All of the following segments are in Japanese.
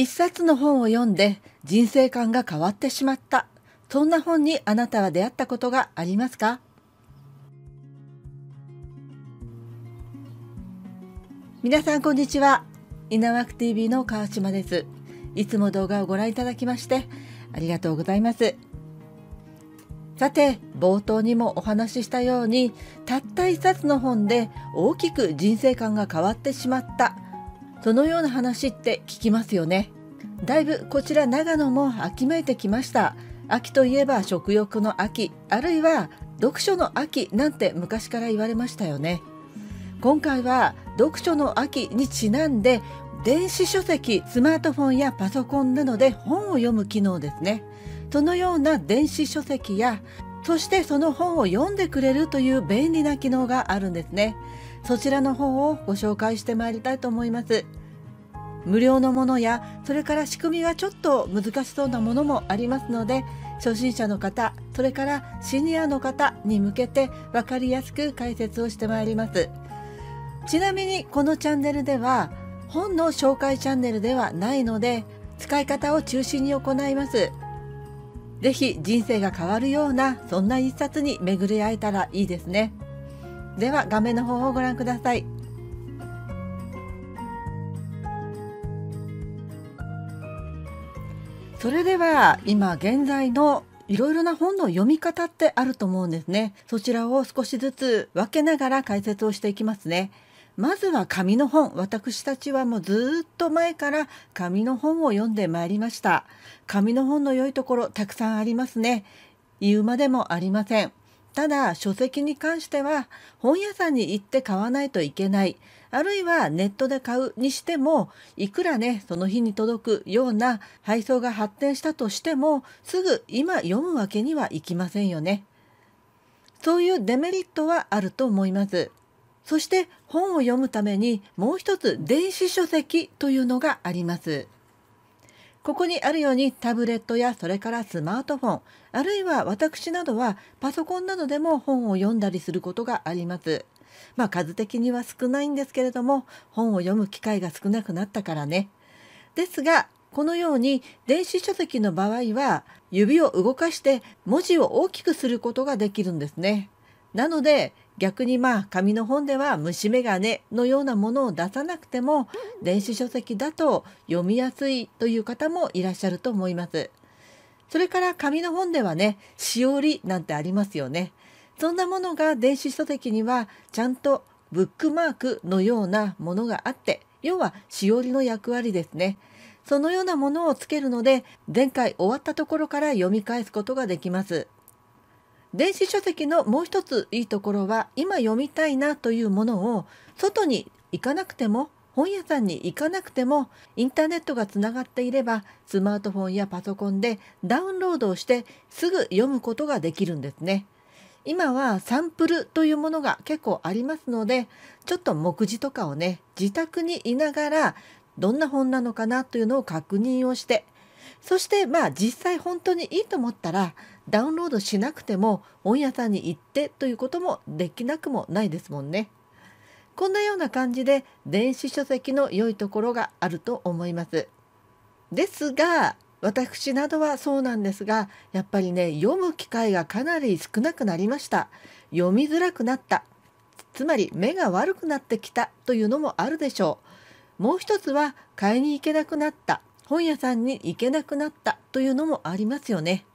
一冊の本を読んで人生観が変わってしまった。そんな本にあなたは出会ったことがありますか皆さんこんにちは。イナワーク TV の川島です。いつも動画をご覧いただきましてありがとうございます。さて、冒頭にもお話ししたように、たった一冊の本で大きく人生観が変わってしまった。そのような話って聞きますよねだいぶこちら長野も秋めいてきました秋といえば食欲の秋あるいは読書の秋なんて昔から言われましたよね今回は読書の秋にちなんで電子書籍スマートフォンやパソコンなどで本を読む機能ですねそのような電子書籍やそしてその本を読んでくれるという便利な機能があるんですねそちらの方をご紹介してまいりたいと思います。無料のものやそれから仕組みがちょっと難しそうなものもありますので初心者の方それからシニアの方に向けて分かりやすく解説をしてまいりますちなみにこのチャンネルでは本の紹介チャンネルではないので使い方を中心に行います是非人生が変わるようなそんな一冊に巡り会えたらいいですね。では画面の方をご覧くださいそれでは今現在のいろいろな本の読み方ってあると思うんですねそちらを少しずつ分けながら解説をしていきますねまずは紙の本私たちはもうずっと前から紙の本を読んでまいりました紙の本の良いところたくさんありますね言うまでもありませんただ書籍に関しては本屋さんに行って買わないといけないあるいはネットで買うにしてもいくらねその日に届くような配送が発展したとしてもすぐ今読むわけにはいきませんよね。そういうデメリットはあると思います。そして本を読むためにもう一つ電子書籍というのがあります。ここにあるようにタブレットやそれからスマートフォンあるいは私などはパソコンなどでも本を読んだりすることがあります。まあ数的には少ないんですけれども本を読む機会が少なくなったからね。ですがこのように電子書籍の場合は指を動かして文字を大きくすることができるんですね。なので逆にまあ紙の本では虫眼鏡のようなものを出さなくても電子書籍だと読みやすいという方もいらっしゃると思います。それから紙の本ではねしおりなんてありますよね。そんなものが電子書籍にはちゃんとブックマークのようなものがあって要はしおりの役割ですね。そのようなものをつけるので前回終わったところから読み返すことができます。電子書籍のもう一ついいところは今読みたいなというものを外に行かなくても本屋さんに行かなくてもインターネットがつながっていればスマートフォンやパソコンでダウンロードをしてすぐ読むことができるんですね。今はサンプルというものが結構ありますのでちょっと目次とかをね自宅にいながらどんな本なのかなというのを確認をしてそしてまあ実際本当にいいと思ったらダウンロードしなくても本屋さんに行ってということもできなくもないですもんね。こんなような感じで電子書籍の良いところがあると思います。ですが私などはそうなんですがやっぱりね読む機会がかなり少なくなりました読みづらくなったつまり目が悪くなってきたというのもあるでしょうもう一つは買いに行けなくなった本屋さんに行けなくなったというのもありますよね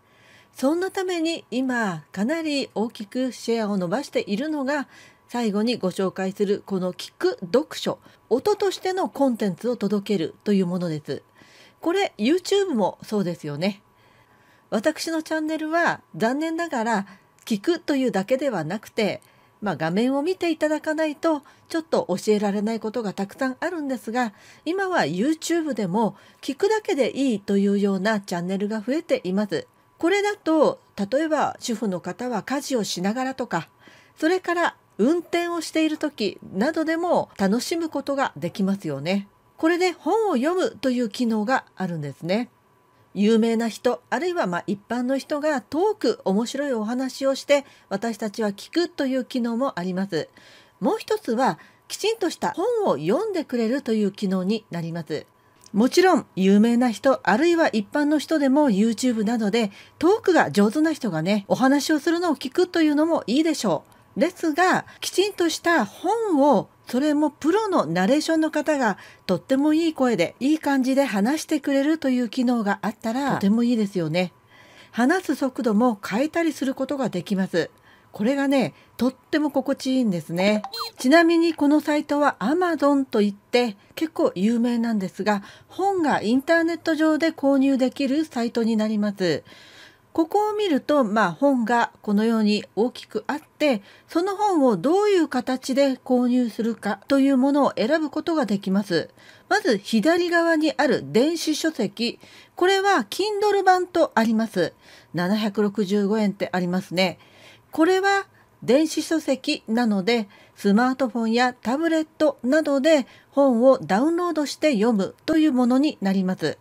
そんなために今かなり大きくシェアを伸ばしているのが最後にご紹介するこの聞く読書音としてのコンテンツを届けるというものです。これ YouTube もそうですよね。私のチャンネルは残念ながら聞くというだけではなくて、まあ、画面を見ていただかないとちょっと教えられないことがたくさんあるんですが今は YouTube でも聞くだけでいいというようなチャンネルが増えています。これだと例えば主婦の方は家事をしながらとかそれから運転をしている時などでも楽しむことができますよね。これで本を読むという機能があるんですね。有名な人あるいはま一般の人が遠く面白いお話をして私たちは聞くという機能もあります。もう一つはきちんとした本を読んでくれるという機能になります。もちろん有名な人あるいは一般の人でも YouTube などでトークが上手な人がねお話をするのを聞くというのもいいでしょう。ですがきちんとした本をそれもプロのナレーションの方がとってもいい声でいい感じで話してくれるという機能があったらとてもいいですよね。話す速度も変えたりすることができます。これがねとっても心地いいんですねちなみにこのサイトは Amazon といって結構有名なんですが本がインターネット上で購入できるサイトになりますここを見ると、まあ、本がこのように大きくあってその本をどういう形で購入するかというものを選ぶことができますまず左側にある電子書籍これは Kindle 版とあります765円ってありますねこれは電子書籍なのでスマートフォンやタブレットなどで本をダウンロードして読むというものになります。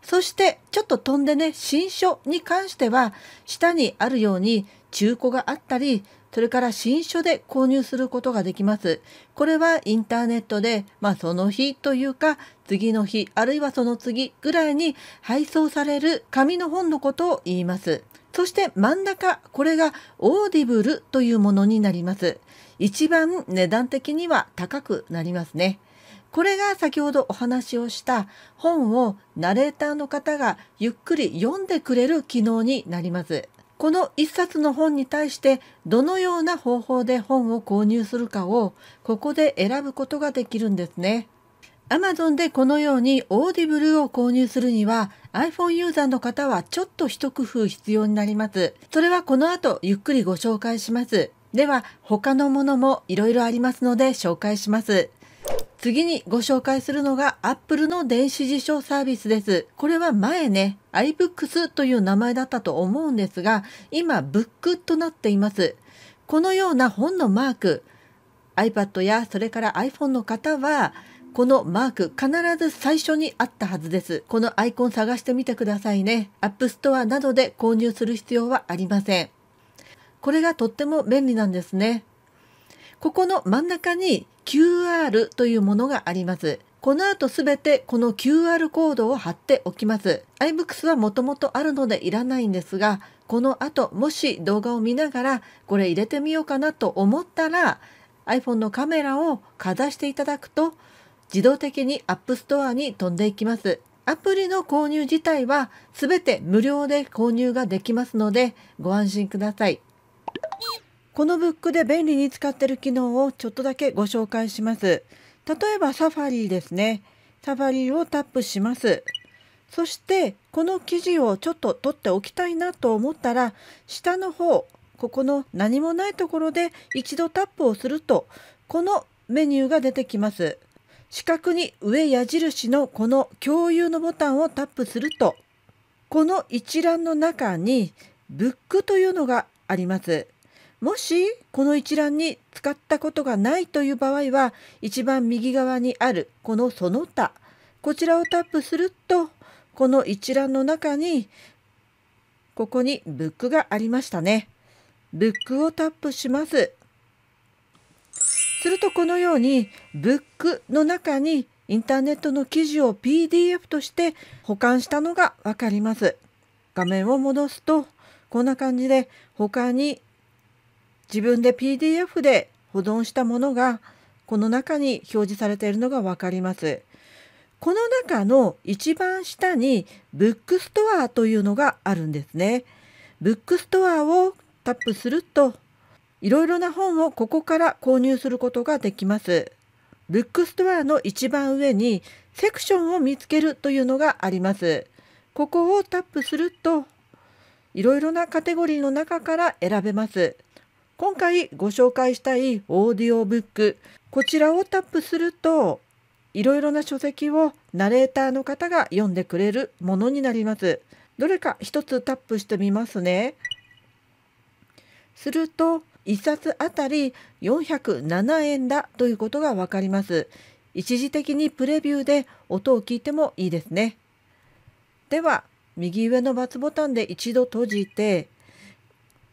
そしてちょっと飛んでね新書に関しては下にあるように中古があったりそれから新書で購入することができます。これはインターネットで、まあ、その日というか次の日あるいはその次ぐらいに配送される紙の本のことを言います。そして真ん中、これがオーディブルというものになります。一番値段的には高くなりますね。これが先ほどお話をした本をナレーターの方がゆっくり読んでくれる機能になります。この1冊の本に対してどのような方法で本を購入するかをここで選ぶことができるんですね。Amazon でこのようにオーディブルを購入するには iPhone ユーザーの方はちょっと一工夫必要になります。それはこの後ゆっくりご紹介します。では他のものもいろいろありますので紹介します。次にご紹介するのが Apple の電子辞書サービスです。これは前ね、iBooks という名前だったと思うんですが、今 Book となっています。このような本のマーク、iPad やそれから iPhone の方はこのマーク必ず最初にあったはずです。このアイコン探してみてくださいね。App Store などで購入する必要はありません。これがとっても便利なんですね。ここの真ん中に QR というものがあります。この後すべてこの QR コードを貼っておきます。iBooks はもともとあるのでいらないんですが、この後もし動画を見ながらこれ入れてみようかなと思ったら iPhone のカメラをかざしていただくと自動的にアップストアに飛んでいきます。アプリの購入自体は全て無料で購入ができますのでご安心ください。このブックで便利に使ってる機能をちょっとだけご紹介します。例えばサファリですね。サファリをタップします。そしてこの記事をちょっと取っておきたいなと思ったら下の方ここの何もないところで一度タップをするとこのメニューが出てきます。四角に上矢印のこの共有のボタンをタップするとこの一覧の中にブックというのがあります。もしこの一覧に使ったことがないという場合は一番右側にあるこのその他こちらをタップするとこの一覧の中にここにブックがありましたね。ブックをタップします。するとこのようにブックの中にインターネットの記事を PDF として保管したのがわかります。画面を戻すとこんな感じで他に自分で PDF で保存したものがこの中に表示されているのがわかります。この中の一番下にブックストアというのがあるんですね。ブックストアをタップするといろいろな本をここから購入することができます。ブックストアの一番上にセクションを見つけるというのがあります。ここをタップするといろいろなカテゴリーの中から選べます。今回ご紹介したいオーディオブックこちらをタップするといろいろな書籍をナレーターの方が読んでくれるものになります。どれか一つタップしてみますね。すると1冊あたり407円だということがわかります。一時的にプレビューで音を聞いてもいいですね。では右上のバツボタンで一度閉じて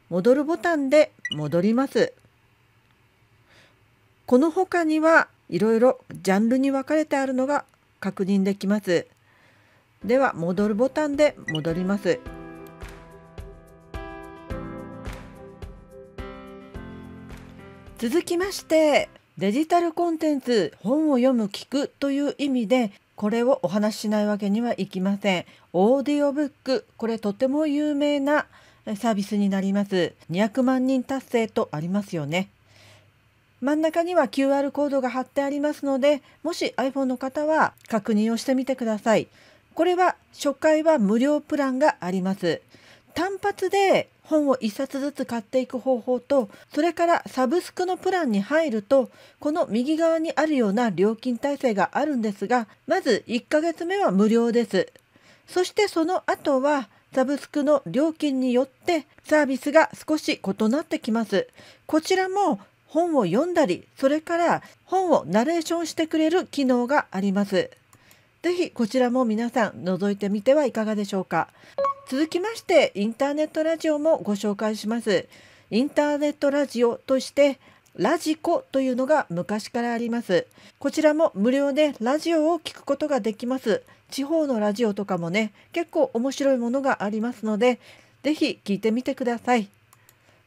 戻るボタンで戻ります。この他にはいろいろジャンルに分かれてあるのが確認できます。では戻るボタンで戻ります。続きましてデジタルコンテンツ本を読む聞くという意味でこれをお話ししないわけにはいきませんオーディオブックこれとても有名なサービスになります200万人達成とありますよね真ん中には QR コードが貼ってありますのでもし iPhone の方は確認をしてみてくださいこれは初回は無料プランがあります単発で本を1冊ずつ買っていく方法とそれからサブスクのプランに入るとこの右側にあるような料金体制があるんですがまず1ヶ月目は無料です。そしてその後はサブスクの料金によってサービスが少し異なってきます。こちらも本を読んだり、それから本をナレーションしてくれる機能があります。ぜひこちらも皆さん覗いてみてはいかがでしょうか。続きましてインターネットラジオもご紹介しますインターネットラジオとしてラジコというのが昔からありますこちらも無料でラジオを聞くことができます地方のラジオとかもね結構面白いものがありますのでぜひ聞いてみてください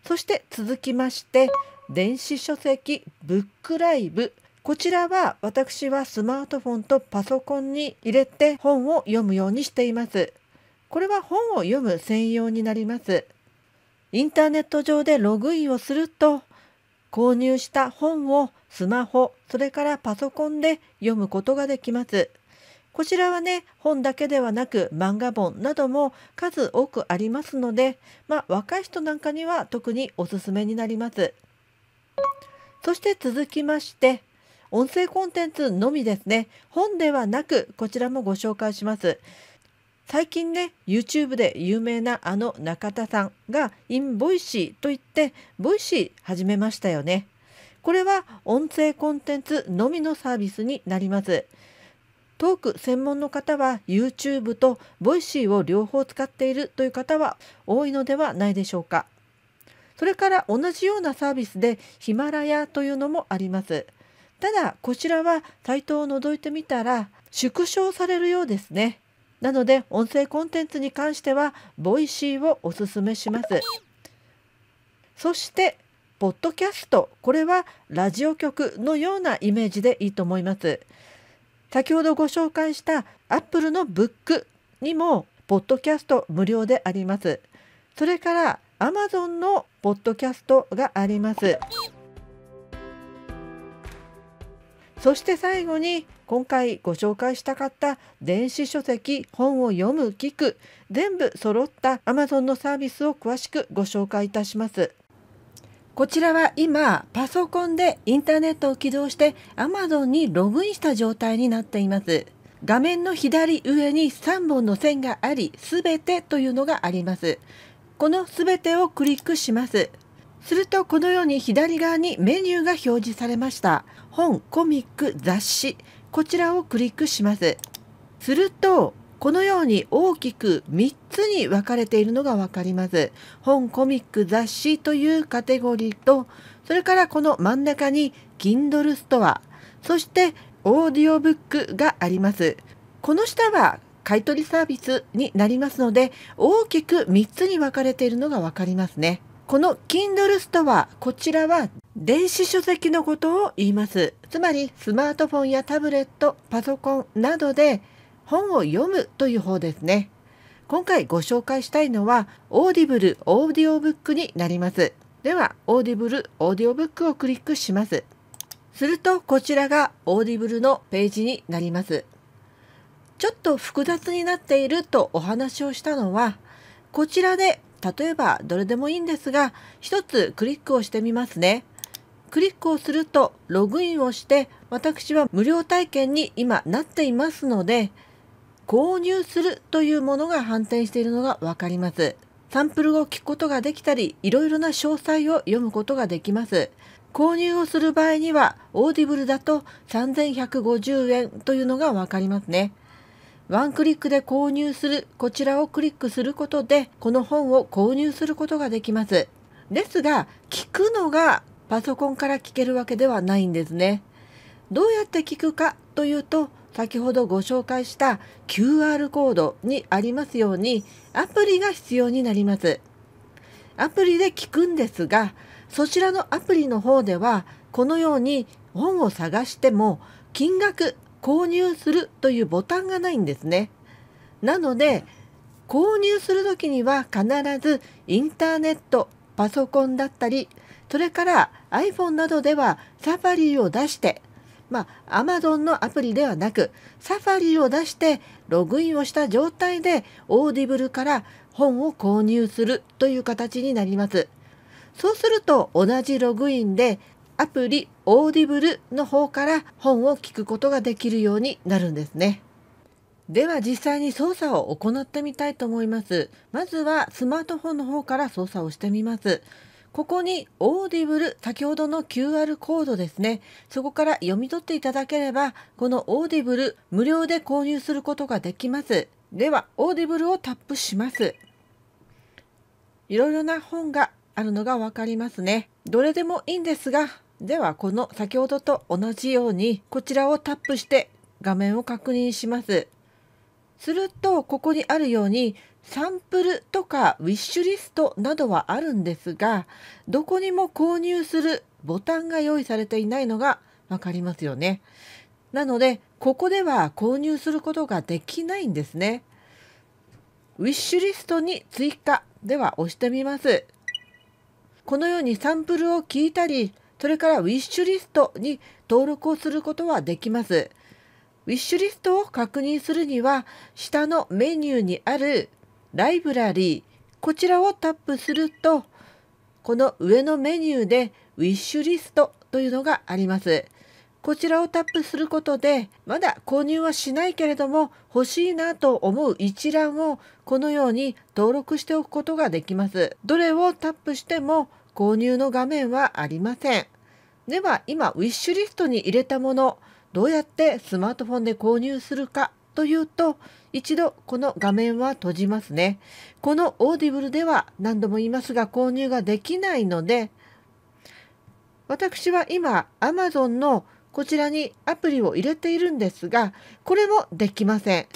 そして続きまして電子書籍ブックライブこちらは私はスマートフォンとパソコンに入れて本を読むようにしていますこれは本を読む専用になります。インターネット上でログインをすると、購入した本をスマホ、それからパソコンで読むことができます。こちらはね、本だけではなく漫画本なども数多くありますので、まあ、若い人なんかには特におすすめになります。そして続きまして、音声コンテンツのみですね。本ではなく、こちらもご紹介します。最近ね YouTube で有名なあの中田さんがインボイシーと言ってボイシー始めましたよね。これは音声コンテンツのみのサービスになります。トーク専門の方は YouTube とボイシーを両方使っているという方は多いのではないでしょうか。それから同じようなサービスでヒマラヤというのもあります。ただこちらはサイトを覗いてみたら縮小されるようですね。なので音声コンテンツに関してはボイシーをおすすめしますそしてポッドキャストこれはラジオ局のようなイメージでいいと思います先ほどご紹介したアップルのブックにもポッドキャスト無料でありますそれから Amazon のポッドキャストがありますそして最後に今回ご紹介したかった電子書籍本を読む聞く全部揃った Amazon のサービスを詳しくご紹介いたします。こちらは今パソコンでインターネットを起動して Amazon にログインした状態になっています。画面の左上に3本の線があり、すべてというのがあります。このすべてをクリックします。するとこのように左側にメニューが表示されました本コミック雑誌こちらをクリックしますするとこのように大きく3つに分かれているのが分かります。本、コミック、雑誌というカテゴリーと、それからこの真ん中に Kindle ストア、そしてオーディオブックがあります。この下は買い取りサービスになりますので、大きく3つに分かれているのが分かりますね。この Kindle ストア、こちらは電子書籍のことを言います。つまりスマートフォンやタブレット、パソコンなどで本を読むという方ですね。今回ご紹介したいのはオーディブルオーディオブックになります。ではオーディブルオーディオブックをクリックします。するとこちらがオーディブルのページになります。ちょっと複雑になっているとお話をしたのはこちらで例えばどれでもいいんですが一つクリックをしてみますねクリックをするとログインをして私は無料体験に今なっていますので購入するというものが反転しているのがわかりますサンプルを聞くことができたりいろいろな詳細を読むことができます購入をする場合にはオーディブルだと3150円というのがわかりますねワンクリックで購入するこちらをクリックすることでこの本を購入することができます。ですが聞くのがパソコンから聞けるわけではないんですね。どうやって聞くかというと先ほどご紹介した QR コードにありますようにアプリが必要になります。アプリで聞くんですがそちらのアプリの方ではこのように本を探しても金額購入するというボタンがないんですね。なので購入する時には必ずインターネットパソコンだったりそれから iPhone などではサファリを出してまあ Amazon のアプリではなくサファリを出してログインをした状態でオーディブルから本を購入するという形になります。そうすると同じログインでアプリオーディブルの方から本を聞くことができるようになるんですね。では実際に操作を行ってみたいと思います。まずはスマートフォンの方から操作をしてみます。ここにオーディブル、先ほどの QR コードですね。そこから読み取っていただければ、このオーディブル無料で購入することができます。では、オーディブルをタップします。いろいろな本があるのがわかりますね。どれでもいいんですが、ではこの先ほどと同じようにこちらをタップして画面を確認します。するとここにあるようにサンプルとかウィッシュリストなどはあるんですがどこにも購入するボタンが用意されていないのが分かりますよね。なのでここでは購入することができないんですね。ウィッシュリストに追加では押してみます。このようにサンプルを聞いたりそれからウィッシュリストに登録をすることはできます。ウィッシュリストを確認するには、下のメニューにあるライブラリー、こちらをタップすると、この上のメニューでウィッシュリストというのがあります。こちらをタップすることで、まだ購入はしないけれども、欲しいなと思う一覧をこのように登録しておくことができます。どれをタップしても、購入の画面はありません。では今ウィッシュリストに入れたものどうやってスマートフォンで購入するかというと一度この画面は閉じますね。このオーディブルでは何度も言いますが購入ができないので私は今 Amazon のこちらにアプリを入れているんですがこれもできません。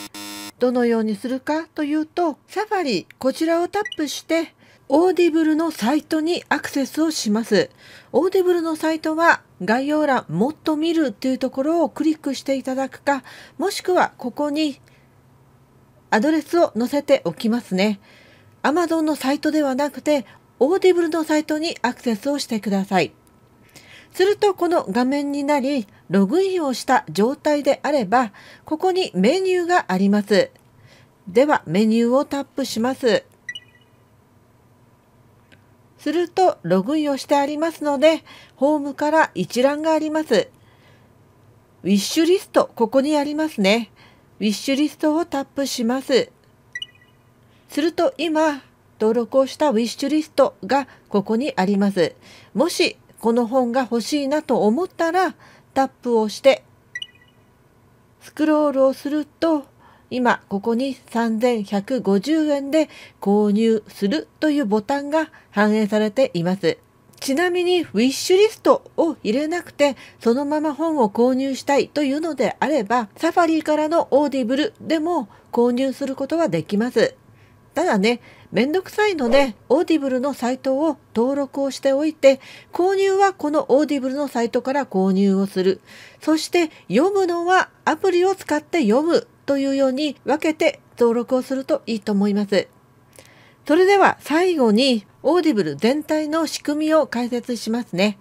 どのようにするかというとサファリこちらをタップしてオーディブルのサイトにアクセスをします。オーディブルのサイトは概要欄もっと見るというところをクリックしていただくか、もしくはここにアドレスを載せておきますね。Amazon のサイトではなくて、オーディブルのサイトにアクセスをしてください。するとこの画面になり、ログインをした状態であれば、ここにメニューがあります。では、メニューをタップします。すると、ログインをしてありますので、ホームから一覧があります。ウィッシュリスト、ここにありますね。ウィッシュリストをタップします。すると今、登録をしたウィッシュリストがここにあります。もし、この本が欲しいなと思ったら、タップをして、スクロールをすると、今ここに3150円で購入するというボタンが反映されています。ちなみにウィッシュリストを入れなくてそのまま本を購入したいというのであればサファリからのオーディブルでも購入することはできます。ただね、めんどくさいので、オーディブルのサイトを登録をしておいて、購入はこのオーディブルのサイトから購入をする。そして読むのはアプリを使って読むというように分けて登録をするといいと思います。それでは最後にオーディブル全体の仕組みを解説しますね。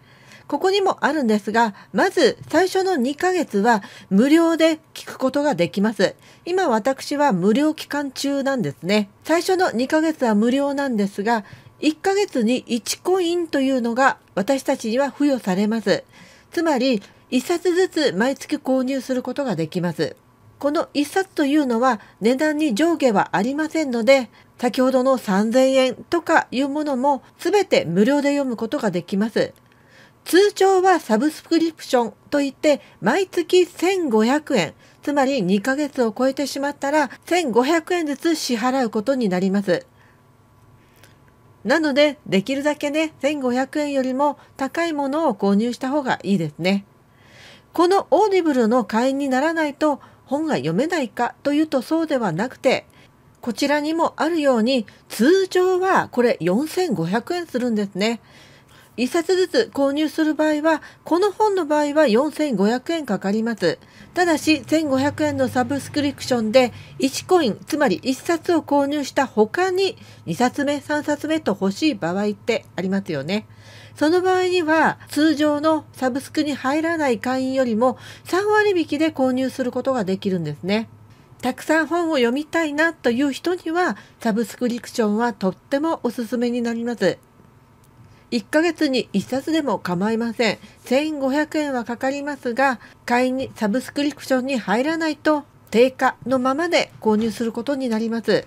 ここにもあるんですが、まず最初の2ヶ月は無料で聞くことができます。今私は無料期間中なんですね。最初の2ヶ月は無料なんですが、1ヶ月に1コインというのが私たちには付与されます。つまり、1冊ずつ毎月購入することができます。この1冊というのは値段に上下はありませんので、先ほどの3000円とかいうものも全て無料で読むことができます。通帳はサブスクリプションといって毎月1500円、つまり2ヶ月を超えてしまったら1500円ずつ支払うことになります。なのでできるだけね1500円よりも高いものを購入した方がいいですね。このオーディブルの会員にならないと本が読めないかというとそうではなくてこちらにもあるように通常はこれ4500円するんですね。1冊ずつ購入する場合は、この本の場合は4500円かかります。ただし、1500円のサブスクリプションで、1コイン、つまり1冊を購入した他に、2冊目、3冊目と欲しい場合ってありますよね。その場合には通常のサブスクに入らない会員よりも3割引きで購入することができるんですね。たくさん本を読みたいなという人にはサブスクリプションはとってもおすすめになります。1ヶ月に1冊でも構いません。1500円はかかりますが、会員にサブスクリプションに入らないと定価のままで購入することになります。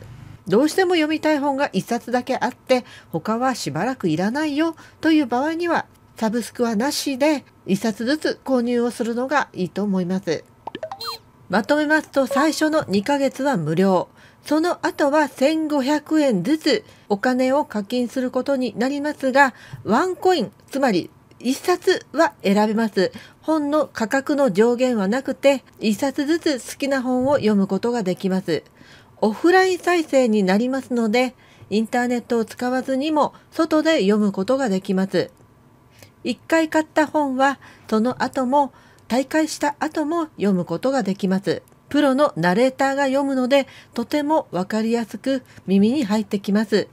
どうしても読みたい本が1冊だけあって他はしばらくいらないよという場合にはサブスクはなしで1冊ずつ購入をするのがいいと思います。まとめますと最初の2ヶ月は無料。その後は1500円ずつお金を課金することになりますが、ワンコイン、つまり1冊は選べます。本の価格の上限はなくて、1冊ずつ好きな本を読むことができます。オフライン再生になりますので、インターネットを使わずにも外で読むことができます。一回買った本はその後も大会した後も読むことができます。プロのナレーターが読むのでとてもわかりやすく耳に入ってきます。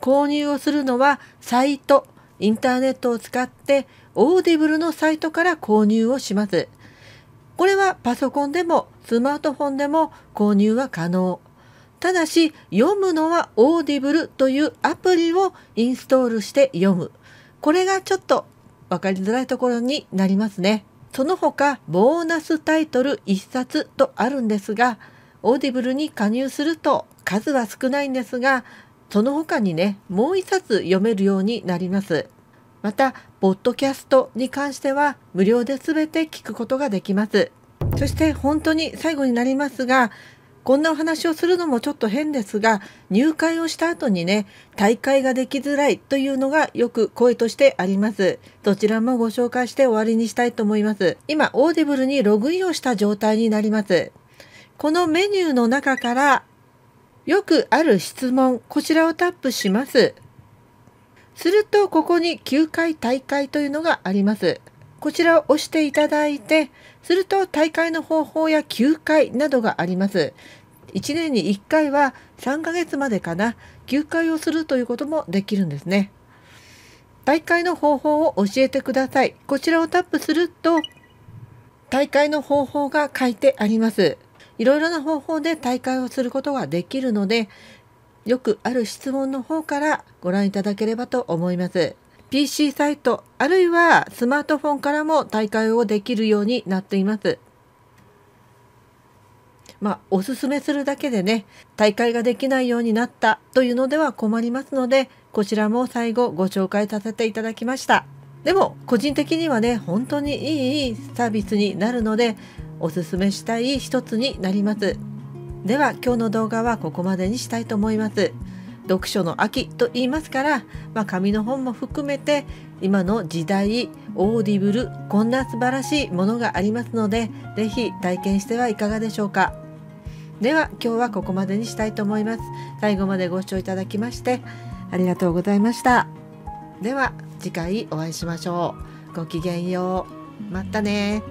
購入をするのはサイト、インターネットを使ってオーディブルのサイトから購入をします。これはパソコンでもスマートフォンでも購入は可能。ただし読むのはオーディブルというアプリをインストールして読むこれがちょっと分かりづらいところになりますねその他ボーナスタイトル1冊とあるんですがオーディブルに加入すると数は少ないんですがその他にねもう1冊読めるようになりますまたポッドキャストに関しては無料で全て聞くことができますそして本当に最後になりますがこんなお話をするのもちょっと変ですが入会をした後にね大会ができづらいというのがよく声としてありますどちらもご紹介して終わりにしたいと思います今オーディブルにログインをした状態になりますこのメニューの中からよくある質問こちらをタップしますするとここに9回大会というのがありますこちらを押していただいて、すると大会の方法や休会などがあります。1年に1回は3ヶ月までかな、休会をするということもできるんですね。大会の方法を教えてください。こちらをタップすると、大会の方法が書いてあります。いろいろな方法で大会をすることができるので、よくある質問の方からご覧いただければと思います。PC サイトあるいはスマートフォンからも大会をできるようになっています。まあ、おすすめするだけでね大会ができないようになったというのでは困りますのでこちらも最後ご紹介させていただきましたでも個人的にはね本当にいいサービスになるのでおすすめしたい一つになりますでは今日の動画はここまでにしたいと思います。読書の秋と言いますから、まあ、紙の本も含めて今の時代オーディブルこんな素晴らしいものがありますので是非体験してはいかがでしょうか。では今日はここまでにしたいと思います。最後までご視聴いただきましてありがとうございました。では次回お会いしましょう。ごきげんよう。またね